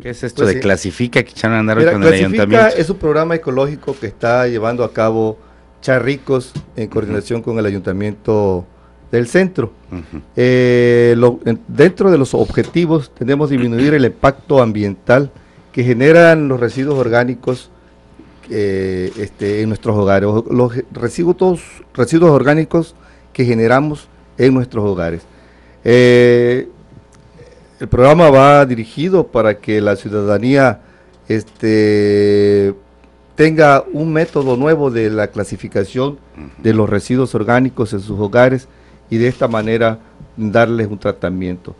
¿Qué es esto pues de clasifica que con el ayuntamiento? Es un programa ecológico que está llevando a cabo Charricos en coordinación con el ayuntamiento del centro. Eh, dentro de los objetivos tenemos disminuir el impacto ambiental que generan los residuos orgánicos eh, este, en nuestros hogares, los residuos, residuos orgánicos que generamos en nuestros hogares. Eh, el programa va dirigido para que la ciudadanía este, tenga un método nuevo de la clasificación de los residuos orgánicos en sus hogares y de esta manera darles un tratamiento.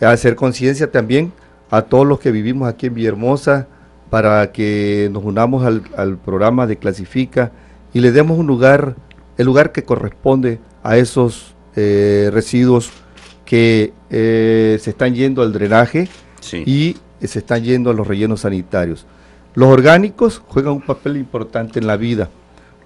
Hacer conciencia también a todos los que vivimos aquí en Villahermosa para que nos unamos al, programa de Clasifica y le demos un lugar, el lugar que corresponde a esos eh, residuos que eh, se están yendo al drenaje y se están yendo a los rellenos sanitarios. Los orgánicos juegan un papel importante en la vida.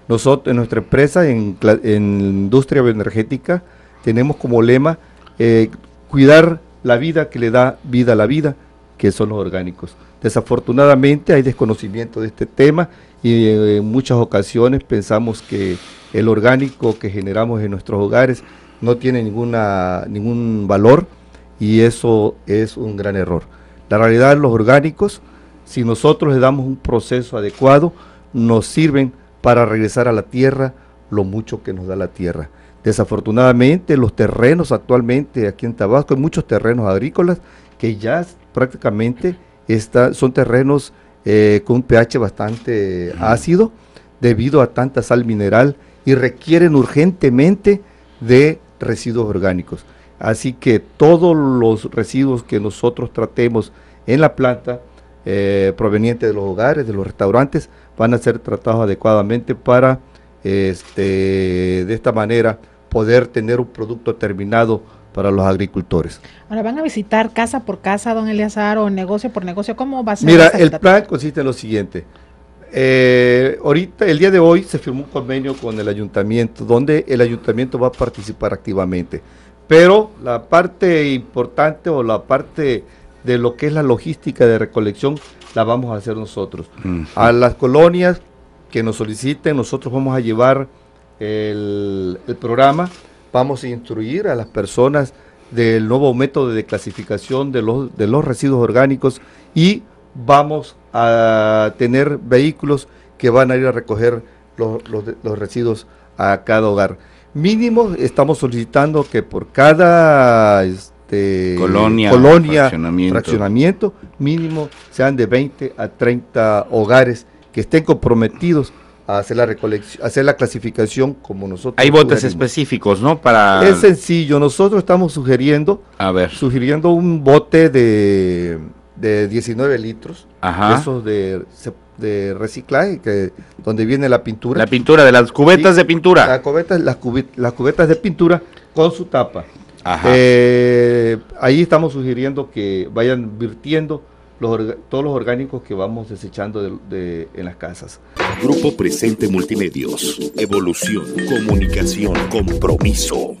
Nosotros, en nuestra empresa, en, la industria bioenergética, tenemos como lema eh, cuidar la vida que le da vida a la vida, que son los orgánicos. Desafortunadamente hay desconocimiento de este tema y eh, en muchas ocasiones pensamos que el orgánico que generamos en nuestros hogares no tiene ninguna, ningún valor y eso es un gran error. La realidad, los orgánicos, si nosotros le damos un proceso adecuado, nos sirven para regresar a la tierra lo mucho que nos da la tierra. Desafortunadamente, los terrenos actualmente aquí en Tabasco, hay muchos terrenos agrícolas que ya prácticamente están son terrenos eh, con un pH bastante ácido debido a tanta sal mineral y requieren urgentemente de residuos orgánicos. Así que todos los residuos que nosotros tratemos en la planta, eh, provenientes de los hogares, de los restaurantes, van a ser tratados adecuadamente para, este, de esta manera, poder tener un producto terminado para los agricultores. Ahora van a visitar casa por casa, don Eleazar, o negocio por negocio, ¿cómo va a ser? Mira, el plan consiste en lo siguiente. Eh, ahorita, el día de hoy se firmó un convenio con el ayuntamiento, donde el ayuntamiento va a participar activamente. Pero la parte importante o la parte de lo que es la logística de recolección la vamos a hacer nosotros. A las colonias que nos soliciten, nosotros vamos a llevar el, programa, vamos a instruir a las personas del nuevo método de clasificación de los, de los residuos orgánicos y vamos a tener vehículos que van a ir a recoger los, residuos a cada hogar. Mínimo estamos solicitando que por cada este, colonia, fraccionamiento. mínimo sean de 20 a 30 hogares que estén comprometidos a hacer la recolección, hacer la clasificación como nosotros. Hay botes específicos, ¿no? Para es sencillo. Nosotros estamos sugiriendo, sugiriendo un bote de de 19 litros, Ajá. esos de, reciclaje, que, donde viene la pintura. La pintura, de las cubetas de pintura. las, las, cubetas de pintura con su tapa. Eh, ahí estamos sugiriendo que vayan virtiendo todos los orgánicos que vamos desechando en las casas. Grupo Presente Multimedios. Evolución, comunicación, compromiso.